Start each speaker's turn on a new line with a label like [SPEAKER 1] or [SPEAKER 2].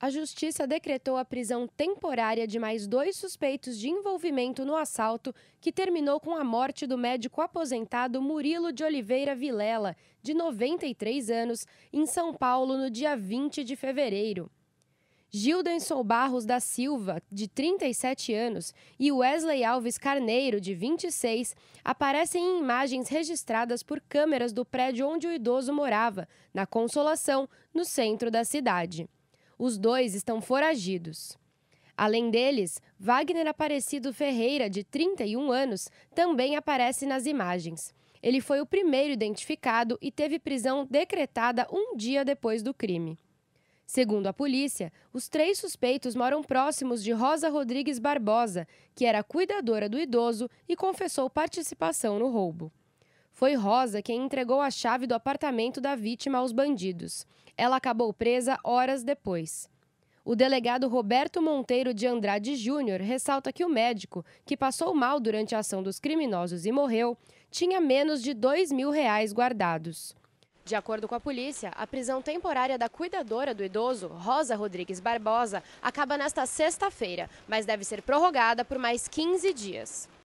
[SPEAKER 1] a Justiça decretou a prisão temporária de mais dois suspeitos de envolvimento no assalto, que terminou com a morte do médico aposentado Murilo de Oliveira Vilela, de 93 anos, em São Paulo no dia 20 de fevereiro. Gildenson Barros da Silva, de 37 anos, e Wesley Alves Carneiro, de 26, aparecem em imagens registradas por câmeras do prédio onde o idoso morava, na Consolação, no centro da cidade. Os dois estão foragidos. Além deles, Wagner Aparecido Ferreira, de 31 anos, também aparece nas imagens. Ele foi o primeiro identificado e teve prisão decretada um dia depois do crime. Segundo a polícia, os três suspeitos moram próximos de Rosa Rodrigues Barbosa, que era cuidadora do idoso e confessou participação no roubo. Foi Rosa quem entregou a chave do apartamento da vítima aos bandidos. Ela acabou presa horas depois. O delegado Roberto Monteiro de Andrade Júnior ressalta que o médico, que passou mal durante a ação dos criminosos e morreu, tinha menos de dois mil reais guardados. De acordo com a polícia, a prisão temporária da cuidadora do idoso, Rosa Rodrigues Barbosa, acaba nesta sexta-feira, mas deve ser prorrogada por mais 15 dias.